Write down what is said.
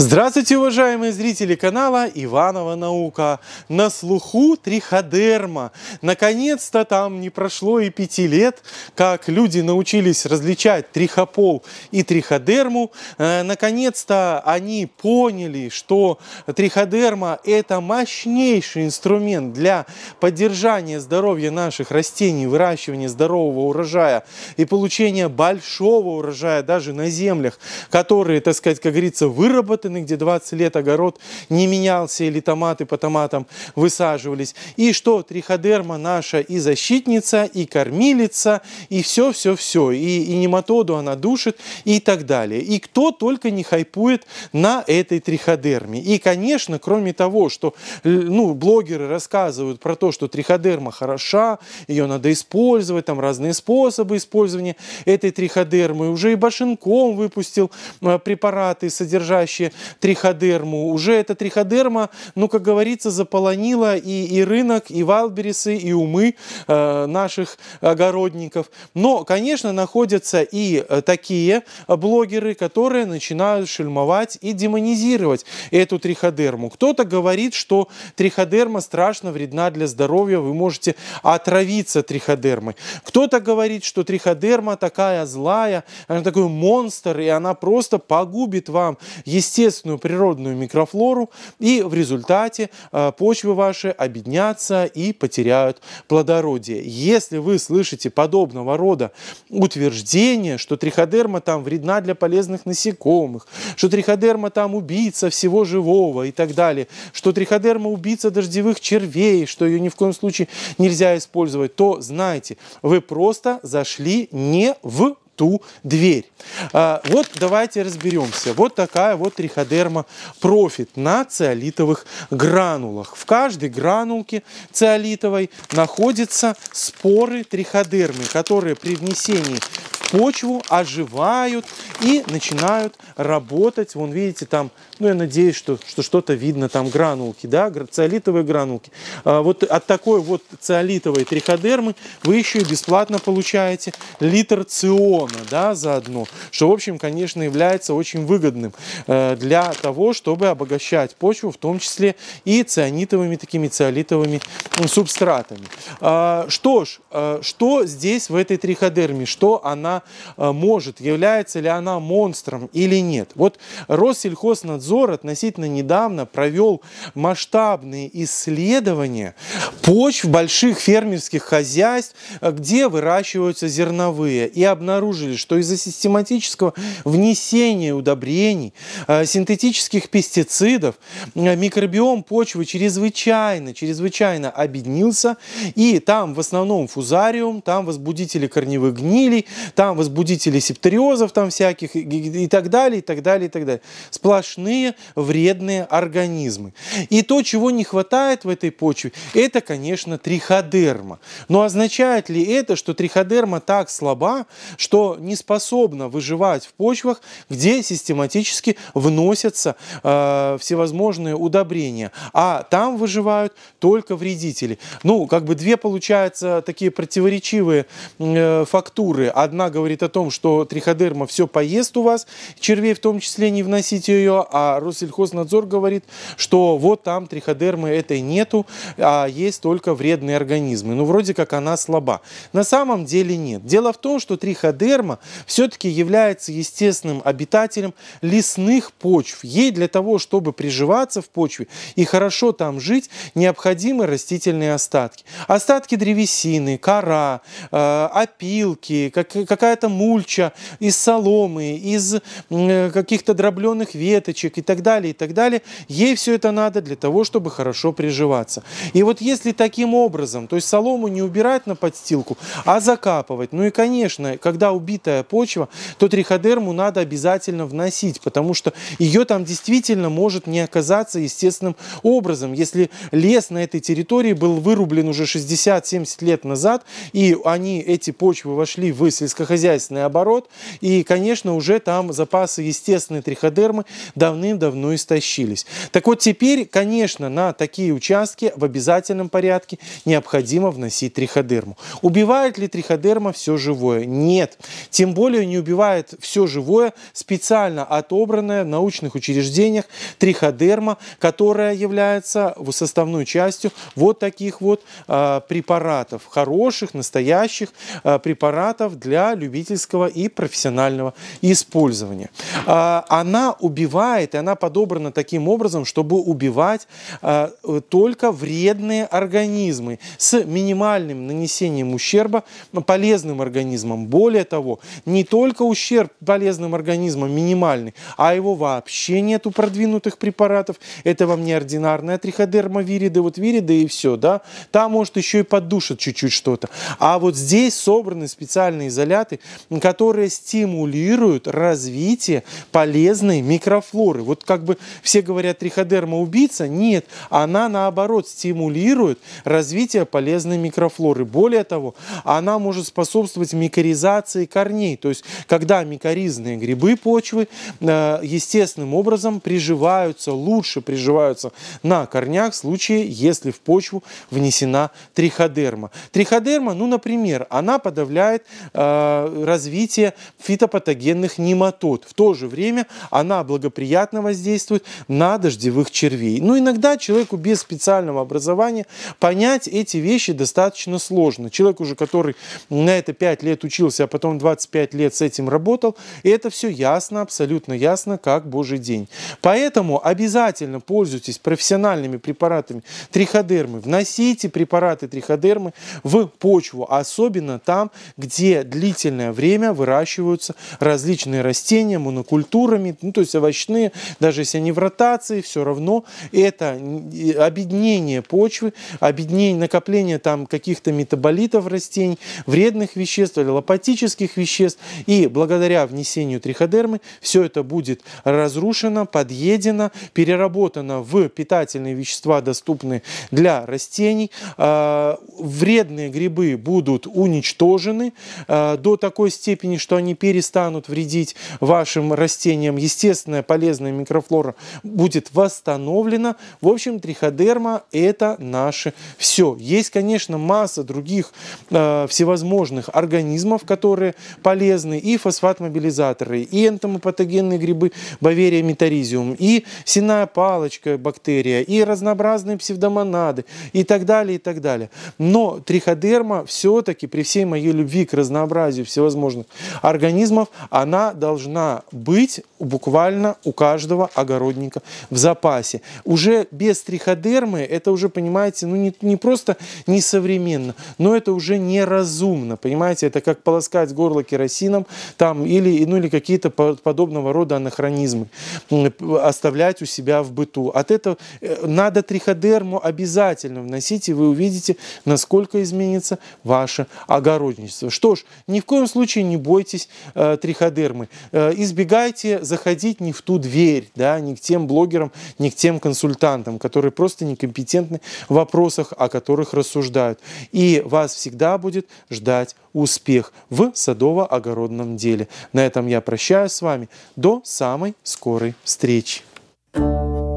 Здравствуйте, уважаемые зрители канала Иванова Наука. На слуху триходерма. Наконец-то там не прошло и пяти лет, как люди научились различать трихопол и триходерму. Э, наконец-то они поняли, что триходерма – это мощнейший инструмент для поддержания здоровья наших растений, выращивания здорового урожая и получения большого урожая даже на землях, которые, так сказать, как говорится, выработаны обработанный, где 20 лет огород не менялся или томаты по томатам высаживались. И что триходерма наша и защитница, и кормилица, и все-все-все. И, и нематоду она душит и так далее. И кто только не хайпует на этой триходерме. И, конечно, кроме того, что э, ну, блогеры рассказывают про то, что триходерма хороша, ее надо использовать, там разные способы использования этой триходермы. Уже и Башенком выпустил э, препараты, содержащие триходерму. Уже эта триходерма, ну, как говорится, заполонила и, и рынок, и валбересы, и умы э, наших огородников. Но, конечно, находятся и э, такие блогеры, которые начинают шельмовать и демонизировать эту триходерму. Кто-то говорит, что триходерма страшно вредна для здоровья, вы можете отравиться триходермой. Кто-то говорит, что триходерма такая злая, она такой монстр, и она просто погубит вам естественно естественную природную микрофлору, и в результате э, почвы ваши обеднятся и потеряют плодородие. Если вы слышите подобного рода утверждение, что триходерма там вредна для полезных насекомых, что триходерма там убийца всего живого и так далее, что триходерма убийца дождевых червей, что ее ни в коем случае нельзя использовать, то знайте, вы просто зашли не в ту дверь. А, вот давайте разберемся. Вот такая вот триходерма профит на циолитовых гранулах. В каждой гранулке циолитовой находятся споры триходермы, которые при внесении почву, оживают и начинают работать. Вон, видите, там, ну, я надеюсь, что, что что-то видно, там гранулки, да, циолитовые гранулки. А, вот от такой вот циолитовой триходермы вы еще и бесплатно получаете литр циона, да, заодно, что, в общем, конечно, является очень выгодным э, для того, чтобы обогащать почву, в том числе и цианитовыми, такими циолитовыми субстратами. А, что ж, э, что здесь в этой триходерме, что она Э, может, является ли она монстром или нет. Вот Россельхознадзор относительно недавно провел масштабные исследования почв больших фермерских хозяйств, э, где выращиваются зерновые, и обнаружили, что из-за систематического внесения удобрений, э, синтетических пестицидов, микробиом почвы чрезвычайно, чрезвычайно обеднился, и там в основном фузариум, там возбудители корневых гнилей, там да, возбудители септериозов там всяких и, так далее, и так далее, и так далее. Сплошные вредные организмы. И то, чего не хватает в этой почве, это, конечно, триходерма. Но означает ли это, что триходерма так слаба, что не способна выживать в почвах, где систематически вносятся э, всевозможные удобрения, а там выживают только вредители? Ну, как бы две, получаются такие противоречивые э, фактуры. Одна говорит о том, что триходерма все поест у вас, червей в том числе не вносите ее, а Россельхознадзор говорит, что вот там триходермы этой нету, а есть только вредные организмы. Ну, вроде как она слаба. На самом деле нет. Дело в том, что триходерма все-таки является естественным обитателем лесных почв. Ей для того, чтобы приживаться в почве и хорошо там жить, необходимы растительные остатки. Остатки древесины, кора, э, опилки, какая какая-то мульча из соломы, из э, каких-то дробленых веточек и так далее, и так далее. Ей все это надо для того, чтобы хорошо приживаться. И вот если таким образом, то есть солому не убирать на подстилку, а закапывать, ну и, конечно, когда убитая почва, то триходерму надо обязательно вносить, потому что ее там действительно может не оказаться естественным образом. Если лес на этой территории был вырублен уже 60-70 лет назад, и они, эти почвы, вошли в сельскохозяйственную сельскохозяйственный оборот, и, конечно, уже там запасы естественной триходермы давным-давно истощились. Так вот теперь, конечно, на такие участки в обязательном порядке необходимо вносить триходерму. Убивает ли триходерма все живое? Нет. Тем более не убивает все живое специально отобранное в научных учреждениях триходерма, которая является составной частью вот таких вот а, препаратов, хороших, настоящих а, препаратов для любительского и профессионального использования. А, она убивает, и она подобрана таким образом, чтобы убивать а, э, только вредные организмы с минимальным нанесением ущерба полезным организмам. Более того, не только ущерб полезным организмам минимальный, а его вообще нет у продвинутых препаратов. Это вам не ординарная триходерма вирида, вот вириды и все, да. Там, может, еще и поддушат чуть-чуть что-то. А вот здесь собраны специальные изоляты, препараты, которые стимулируют развитие полезной микрофлоры. Вот как бы все говорят, триходерма убийца, нет, она наоборот стимулирует развитие полезной микрофлоры. Более того, она может способствовать микоризации корней, то есть когда микоризные грибы почвы э, естественным образом приживаются, лучше приживаются на корнях в случае, если в почву внесена триходерма. Триходерма, ну, например, она подавляет э, развития фитопатогенных нематод. В то же время она благоприятно воздействует на дождевых червей. Но ну, иногда человеку без специального образования понять эти вещи достаточно сложно. Человек уже, который на это 5 лет учился, а потом 25 лет с этим работал, это все ясно, абсолютно ясно, как божий день. Поэтому обязательно пользуйтесь профессиональными препаратами триходермы, вносите препараты триходермы в почву, особенно там, где длительно длительное время выращиваются различные растения монокультурами, ну, то есть овощные, даже если они в ротации, все равно это обеднение почвы, обеднение, накопление там каких-то метаболитов растений, вредных веществ или лопатических веществ, и благодаря внесению триходермы все это будет разрушено, подъедено, переработано в питательные вещества, доступные для растений. А, вредные грибы будут уничтожены а, до такой степени, что они перестанут вредить вашим растениям. Естественная полезная микрофлора будет восстановлена. В общем, триходерма – это наше все. Есть, конечно, масса других э, всевозможных организмов, которые полезны, и фосфатмобилизаторы, и энтомопатогенные грибы Баверия метаризиум, и синая палочка бактерия, и разнообразные псевдомонады, и так далее, и так далее. Но триходерма все-таки при всей моей любви к разнообразию всевозможных организмов, она должна быть буквально у каждого огородника в запасе. Уже без триходермы это уже, понимаете, ну не, не просто несовременно, но это уже неразумно, понимаете, это как полоскать горло керосином там или, ну, или какие-то подобного рода анахронизмы оставлять у себя в быту. От этого э, надо триходерму обязательно вносить, и вы увидите, насколько изменится ваше огородничество. Что ж, ни в коем коем случае не бойтесь э, триходермы. Э, избегайте заходить не в ту дверь, да, не к тем блогерам, не к тем консультантам, которые просто некомпетентны в вопросах, о которых рассуждают. И вас всегда будет ждать успех в садово-огородном деле. На этом я прощаюсь с вами. До самой скорой встречи. thank you